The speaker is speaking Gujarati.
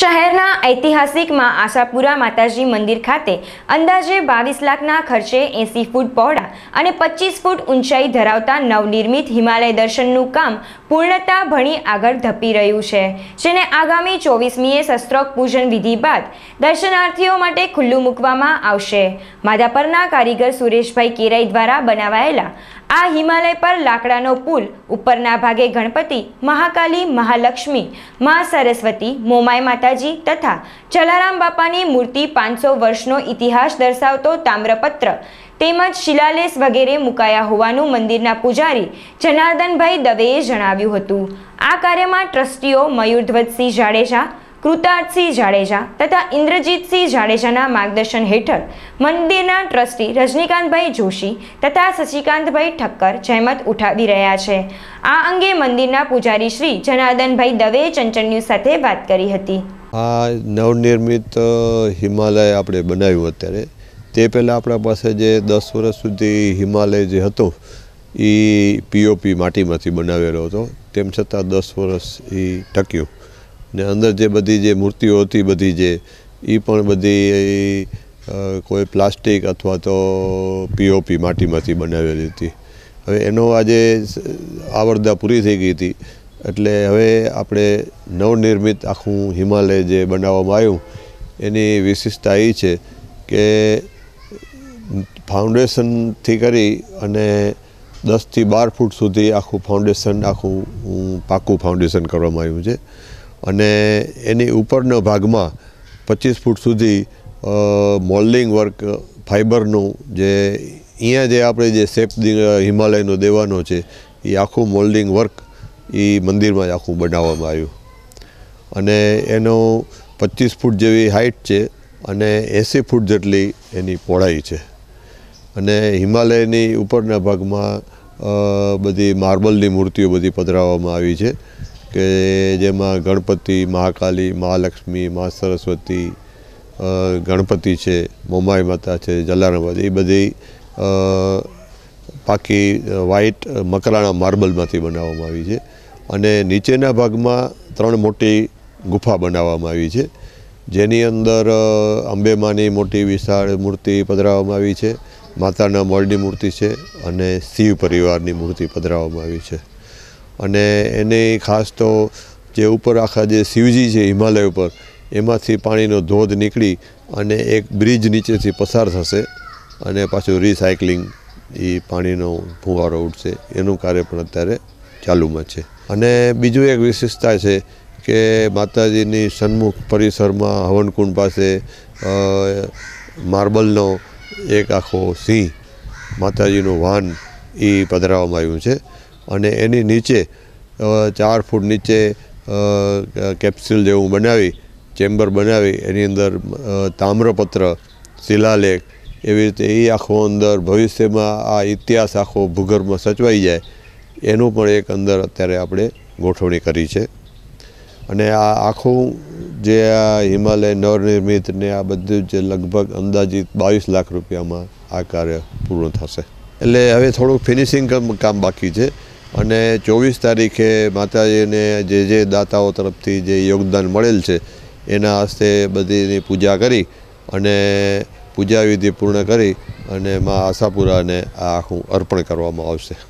શહેરના ઐતિહાસિકમાં આશાપુરા માતાજી મંદિર ખાતે અંદાજે બાવીસ લાખના ખર્ચે એંસી ફૂટ પહોળા અને પચીસ ફૂટ ઊંચાઈ ધરાવતા નવનિર્મિત હિમાલય દર્શનનું કામ પૂર્ણતા ભણી આગળ ધપી રહ્યું છે જેને આગામી ચોવીસમીએ શસ્ત્રોક પૂજન વિધિ બાદ દર્શનાર્થીઓ માટે ખુલ્લું મૂકવામાં આવશે માધાપરના કારીગર સુરેશભાઈ કેરાઈ દ્વારા બનાવાયેલા આ હિમાલય પર લાકડાનો પુલ ઉપરના ભાગે ગણપતિ મહાકાલી મહાલક્ષ્મી મા સરસ્વતી મોમાય માતા દાદાજી તથા જલારામ બાપાની મૂર્તિ પાંચસો વર્ષનો ઇતિહાસ દર્શાવતો તામ્રપત્ર તેમજ શિલાલેશ વગેરે મુકાયા હોવાનું મંદિરના પૂજારી જનાર્દનભાઈ દવેએ જણાવ્યું હતું આ કાર્યમાં ટ્રસ્ટીઓ મયુરધ્વજસિંહ જાડેજા કૃતાર્થસિંહ જાડેજા તથા ઇન્દ્રજીતસિંહ જાડેજાના માર્ગદર્શન હેઠળ મંદિરના ટ્રસ્ટી રજનીકાંતભાઈ જોશી તથા શશિકાંતભાઈ ઠક્કર જહેમત ઉઠાવી રહ્યા છે આ અંગે મંદિરના પૂજારી શ્રી જનાર્દનભાઈ દવેએ ચંચન્યુ સાથે વાત કરી હતી આ નવનિર્મિત હિમાલય આપણે બનાવ્યું અત્યારે તે પહેલાં આપણા પાસે જે દસ વર્ષ સુધી હિમાલય જે હતો એ પીઓપી માટીમાંથી બનાવેલો હતો તેમ છતાં દસ વર્ષ એ ટક્યું ને અંદર જે બધી જે મૂર્તિઓ હતી બધી જે એ પણ બધી કોઈ પ્લાસ્ટિક અથવા તો પીઓપી માટીમાંથી બનાવેલી હતી હવે એનો આજે આવરદા પૂરી થઈ ગઈ હતી એટલે હવે આપણે નવનિર્મિત આખું હિમાલય જે બનાવવામાં આવ્યું એની વિશેષતા એ છે કે ફાઉન્ડેશનથી કરી અને દસથી બાર ફૂટ સુધી આખું ફાઉન્ડેશન આખું પાકું ફાઉન્ડેશન કરવામાં આવ્યું છે અને એની ઉપરનો ભાગમાં પચીસ ફૂટ સુધી મોલ્ડિંગ વર્ક ફાઇબરનું જે અહીંયા જે આપણે જે શેપ હિમાલયનો દેવાનો છે એ આખું મોલ્ડિંગ વર્ક એ મંદિરમાં જ આખું બનાવવામાં આવ્યું અને એનો પચીસ ફૂટ જેવી હાઇટ છે અને એંસી ફૂટ જેટલી એની પહોળાઈ છે અને હિમાલયની ઉપરના ભાગમાં બધી માર્બલની મૂર્તિઓ બધી પધરાવવામાં આવી છે કે જેમાં ગણપતિ મહાકાલી મહાલક્ષ્મી મા સરસ્વતી ગણપતિ છે મોમાઈ માતા છે જલારામ એ બધી પાકી વ્હાઇટ મકરાણા માર્બલમાંથી બનાવવામાં આવી છે અને નીચેના ભાગમાં ત્રણ મોટી ગુફા બનાવવામાં આવી છે જેની અંદર અંબેમાની મોટી વિશાળ મૂર્તિ પધરાવવામાં આવી છે માતાના મળની મૂર્તિ છે અને શિવ પરિવારની મૂર્તિ પધરાવવામાં આવી છે અને એની ખાસ તો જે ઉપર આખા જે શિવજી છે હિમાલય ઉપર એમાંથી પાણીનો ધોધ નીકળી અને એક બ્રિજ નીચેથી પસાર થશે અને પાછું રિસાયકલિંગ એ પાણીનો ફુવારો ઉઠશે એનું કાર્ય પણ અત્યારે ચાલુમાં છે અને બીજું એક વિશેષતા છે કે માતાજીની સન્મુખ પરિસરમાં હવનકુંડ પાસે માર્બલનો એક આખો સિંહ માતાજીનું વાહન એ પધરાવવામાં આવ્યું છે અને એની નીચે ચાર ફૂટ નીચે કેપ્સ્યુલ જેવું બનાવી ચેમ્બર બનાવી એની અંદર તામ્રપત્ર શિલાલેખ એવી રીતે એ આખો અંદર ભવિષ્યમાં આ ઇતિહાસ આખો ભૂગર્ભમાં સચવાઈ જાય એનું પણ એક અંદર અત્યારે આપણે ગોઠવણી કરી છે અને આ આખું જે આ હિમાલય નવનિર્મિત ને આ બધું જે લગભગ અંદાજિત બાવીસ લાખ રૂપિયામાં આ કાર્ય પૂર્ણ થશે એટલે હવે થોડુંક ફિનિશિંગ કામ બાકી છે અને ચોવીસ તારીખે માતાજીને જે જે દાતાઓ તરફથી જે યોગદાન મળેલ છે એના હસ્તે બધીની પૂજા કરી અને પૂજા વિધિ પૂર્ણ કરી અને મા આશાપુરાને આ આખું અર્પણ કરવામાં આવશે